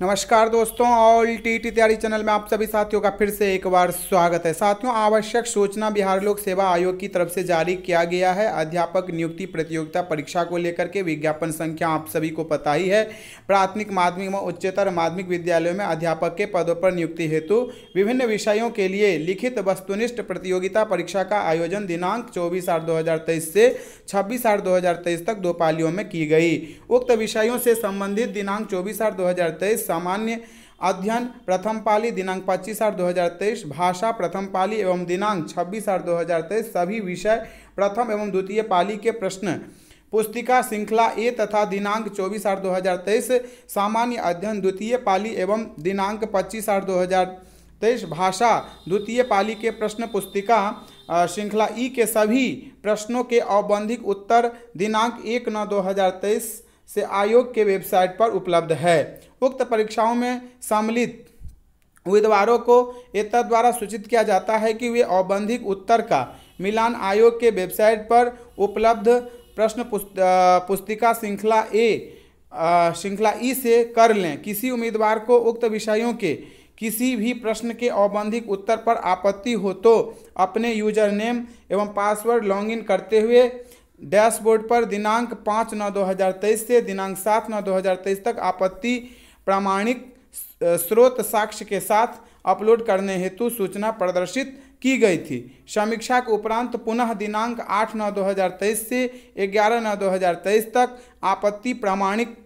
नमस्कार दोस्तों all T T तैयारी चैनल में आप सभी साथियों का फिर से एक बार स्वागत है साथियों आवश्यक सूचना बिहार लोक सेवा आयोग की तरफ से जारी किया गया है अध्यापक नियुक्ति प्रतियोगिता परीक्षा को लेकर के विज्ञापन संख्या आप सभी को पता ही है प्राथमिक माध्यमिक व उच्चतर माध्यमिक विद्यालयों में अध्यापक के पदों पर नियुक्ति हेतु विभिन्न विषयों के लिए लिखित वस्तुनिष्ठ प्रतियोगिता परीक्षा का आयोजन दिनांक चौबीस आठ दो से छब्बीस आठ दो तक दो पालियों में की गई उक्त विषयों से संबंधित दिनांक चौबीस आठ दो सामान्य अध्ययन प्रथम पाली दिनांक 25 आठ 2023 भाषा प्रथम पाली एवं दिनांक 26 आठ 2023 सभी विषय प्रथम एवं द्वितीय पाली के प्रश्न पुस्तिका श्रृंखला ए तथा दिनांक 24 आठ 2023 सामान्य अध्ययन द्वितीय पाली एवं दिनांक 25 आठ 2023 भाषा द्वितीय पाली के प्रश्न पुस्तिका श्रृंखला ई के सभी प्रश्नों के औबंधिक उत्तर दिनांक एक नौ दो हज़ार तेईस से आयोग के वेबसाइट पर उपलब्ध है उक्त परीक्षाओं में सम्मिलित उम्मीदवारों को एता द्वारा सूचित किया जाता है कि वे औबंधिक उत्तर का मिलान आयोग के वेबसाइट पर उपलब्ध प्रश्न पुस्तिका श्रृंखला ए श्रृंखला ई से कर लें किसी उम्मीदवार को उक्त विषयों के किसी भी प्रश्न के औबंधिक उत्तर पर आपत्ति हो तो अपने यूजर नेम एवं पासवर्ड लॉगिन करते हुए डैशबोर्ड पर दिनांक पाँच नौ दो हज़ार तेईस से दिनांक सात नौ दो हज़ार तेईस तक आपत्ति प्रामाणिक स्रोत साक्ष्य के साथ अपलोड करने हेतु सूचना प्रदर्शित की गई थी समीक्षा के उपरांत पुनः दिनांक आठ नौ दो हज़ार तेईस से ग्यारह नौ दो हज़ार तेईस तक आपत्ति प्रामाणिक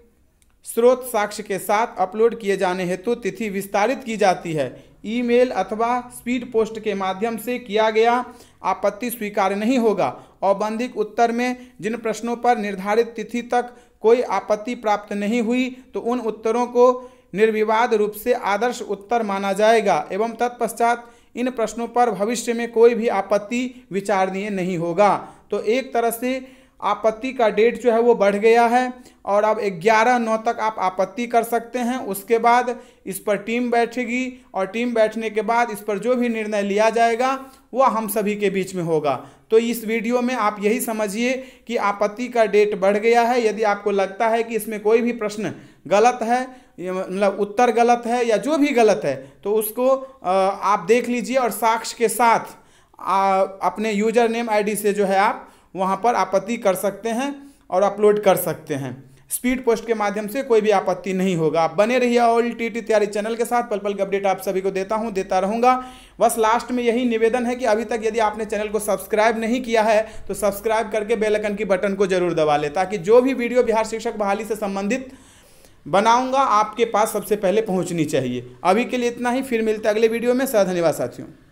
स्रोत साक्ष्य के साथ अपलोड किए जाने हेतु तिथि विस्तारित की जाती है ईमेल अथवा स्पीड पोस्ट के माध्यम से किया गया आपत्ति स्वीकार नहीं होगा औबंधिक उत्तर में जिन प्रश्नों पर निर्धारित तिथि तक कोई आपत्ति प्राप्त नहीं हुई तो उन उत्तरों को निर्विवाद रूप से आदर्श उत्तर माना जाएगा एवं तत्पश्चात इन प्रश्नों पर भविष्य में कोई भी आपत्ति विचारणीय नहीं होगा तो एक तरह से आपत्ति का डेट जो है वो बढ़ गया है और अब ग्यारह नौ तक आप आपत्ति कर सकते हैं उसके बाद इस पर टीम बैठेगी और टीम बैठने के बाद इस पर जो भी निर्णय लिया जाएगा वह हम सभी के बीच में होगा तो इस वीडियो में आप यही समझिए कि आपत्ति का डेट बढ़ गया है यदि आपको लगता है कि इसमें कोई भी प्रश्न गलत है मतलब उत्तर गलत है या जो भी गलत है तो उसको आप देख लीजिए और साक्ष्य के साथ अपने यूजर नेम आईडी से जो है आप वहाँ पर आपत्ति कर सकते हैं और अपलोड कर सकते हैं स्पीड पोस्ट के माध्यम से कोई भी आपत्ति नहीं होगा आप बने रहिए ऑल टी टी तैयारी चैनल के साथ पल पल के अपडेट आप सभी को देता हूं देता रहूंगा बस लास्ट में यही निवेदन है कि अभी तक यदि आपने चैनल को सब्सक्राइब नहीं किया है तो सब्सक्राइब करके बेलकन की बटन को जरूर दबा लें ताकि जो भी वीडियो बिहार शिक्षक बहाली से संबंधित बनाऊँगा आपके पास सबसे पहले पहुँचनी चाहिए अभी के लिए इतना ही फिर मिलते अगले वीडियो में सर धन्यवाद साथियों